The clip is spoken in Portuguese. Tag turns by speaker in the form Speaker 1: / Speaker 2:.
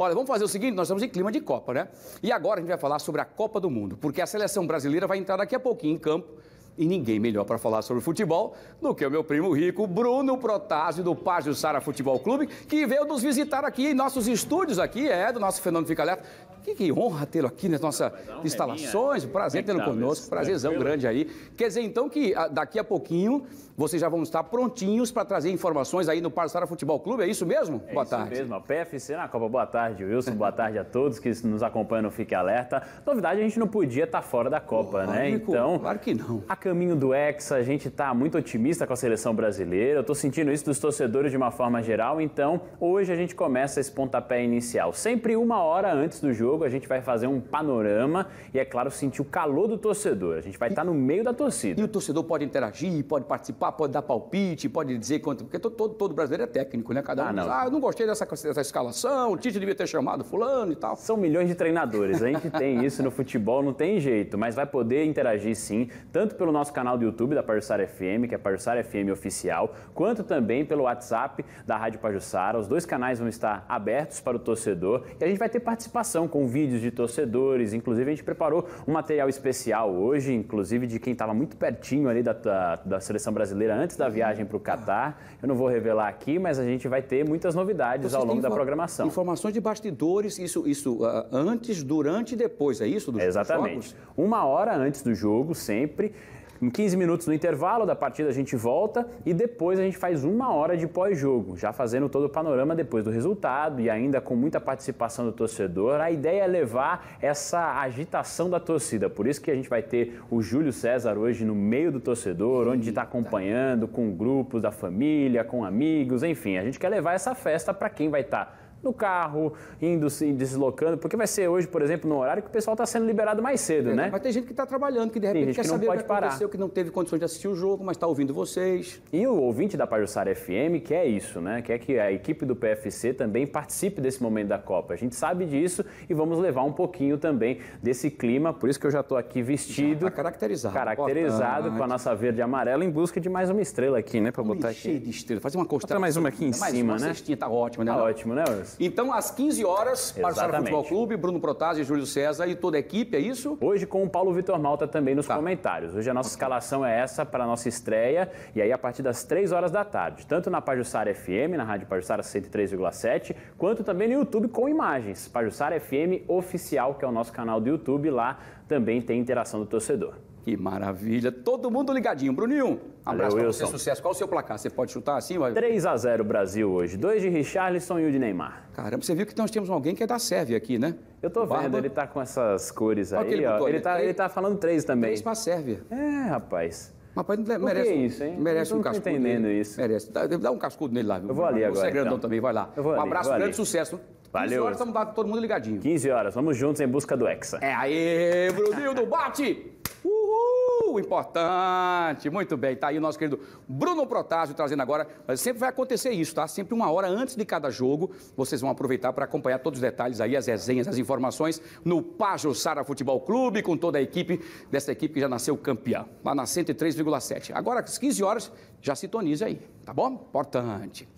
Speaker 1: Olha, vamos fazer o seguinte, nós estamos em clima de Copa, né? E agora a gente vai falar sobre a Copa do Mundo, porque a seleção brasileira vai entrar daqui a pouquinho em campo e ninguém melhor para falar sobre futebol do que o meu primo rico, Bruno Protásio, do Págio Sara Futebol Clube, que veio nos visitar aqui em nossos estúdios aqui, é, do nosso Fenômeno Fica Alerta. Que, que honra tê-lo aqui nas nossas é instalações, prazer tê-lo conosco, prazerzão Tranquilo. grande aí. Quer dizer, então, que ah, daqui a pouquinho vocês já vão estar prontinhos
Speaker 2: para trazer informações aí no Págio Sara Futebol Clube, é isso mesmo? É boa isso tarde. mesmo, a PFC na Copa. Boa tarde, Wilson, boa tarde a todos que nos acompanham no Fique Alerta. Novidade, a gente não podia estar tá fora da Copa, né? então, claro que não. A caminho do Hexa, a gente está muito otimista com a seleção brasileira. Eu estou sentindo isso dos torcedores de uma forma geral. Então, hoje a gente começa esse pontapé inicial. Sempre uma hora antes do jogo, a gente vai fazer um panorama e, é claro, sentir o calor do torcedor. A gente vai estar tá no meio da torcida. E o torcedor pode interagir, pode participar, pode dar palpite, pode
Speaker 1: dizer quanto. Porque todo, todo, todo brasileiro é técnico, né? Cada um ah, não. diz, ah, eu não gostei dessa, dessa escalação, o Tite devia ter
Speaker 2: chamado Fulano e tal. São milhões de treinadores. A gente tem isso no futebol, não tem jeito, mas vai poder interagir sim, tanto pelo nosso canal do YouTube da Pajussara FM, que é Pajussara FM Oficial, quanto também pelo WhatsApp da Rádio Pajussara. Os dois canais vão estar abertos para o torcedor e a gente vai ter participação com vídeos de torcedores. Inclusive, a gente preparou um material especial hoje, inclusive de quem estava muito pertinho ali da, da, da seleção brasileira antes da viagem para o Catar. Eu não vou revelar aqui, mas a gente vai ter muitas novidades Vocês ao longo da programação. Informações de bastidores, isso, isso uh, antes, durante e depois, é isso? Dos, Exatamente. Uma hora antes do jogo, sempre. Em 15 minutos no intervalo da partida a gente volta e depois a gente faz uma hora de pós-jogo, já fazendo todo o panorama depois do resultado e ainda com muita participação do torcedor. A ideia é levar essa agitação da torcida. Por isso que a gente vai ter o Júlio César hoje no meio do torcedor, tá Eita. onde está acompanhando com grupos da família, com amigos, enfim. A gente quer levar essa festa para quem vai estar. Tá no carro, indo se deslocando, porque vai ser hoje, por exemplo, no horário que o pessoal está sendo liberado mais cedo, é, né? Mas tem gente que está trabalhando, que de repente quer que saber pode o que parar. aconteceu, que não teve condições de assistir o jogo, mas está ouvindo vocês. E o ouvinte da Pajussara FM quer isso, né? Quer que a equipe do PFC também participe desse momento da Copa. A gente sabe disso e vamos levar um pouquinho também desse clima, por isso que eu já estou aqui vestido. Já tá caracterizado. Caracterizado com a nossa verde e amarela em busca de mais uma estrela aqui, né? Para botar aqui. Cheio de estrela, fazer uma constelação mais uma aqui em mais cima, uma né? Cestinha, tá ótimo, né? Tá ótimo, né? horas. Então, às 15
Speaker 1: horas, Exatamente. Marcelo Futebol
Speaker 2: Clube, Bruno Protásio, Júlio César e toda a equipe, é isso? Hoje com o Paulo Vitor Malta também nos tá. comentários. Hoje a nossa okay. escalação é essa para a nossa estreia e aí a partir das 3 horas da tarde, tanto na Pajussara FM, na Rádio Pajussara 103,7, quanto também no YouTube com imagens. Pajussara FM Oficial, que é o nosso canal do YouTube, lá também tem interação do torcedor. Que maravilha. Todo mundo ligadinho. Bruninho, abraço Valeu, você, sucesso. Qual o seu placar? Você pode chutar assim? Vai... 3 a 0 Brasil hoje. Dois de Richarlison e um de Neymar. Caramba, você viu que nós temos alguém que é da Sérvia aqui, né? Eu tô Barba. vendo, ele tá com essas cores aí, ele, botou, ó. Ele, tá, ele tá falando três também. Três pra Sérvia. É, rapaz. Rapaz, merece, que é isso, hein? merece um cascudo. entendendo nele. isso.
Speaker 1: Merece. Dá, dá, um cascudo nele lá. Eu vou ali agora. Você é grandão então. também, vai lá. Eu vou um abraço, ali, grande ali. sucesso. Valeu. 15 horas, estamos todo mundo ligadinho. 15 horas, vamos juntos em busca do Hexa. É aí, do bate! Uh, importante! Muito bem, tá aí o nosso querido Bruno Protásio trazendo agora. Mas sempre vai acontecer isso, tá? Sempre uma hora antes de cada jogo, vocês vão aproveitar para acompanhar todos os detalhes aí, as resenhas, as informações no Sara Futebol Clube, com toda a equipe, dessa equipe que já nasceu campeã, lá na 103,7. Agora, às 15 horas, já sintoniza aí, tá bom? Importante.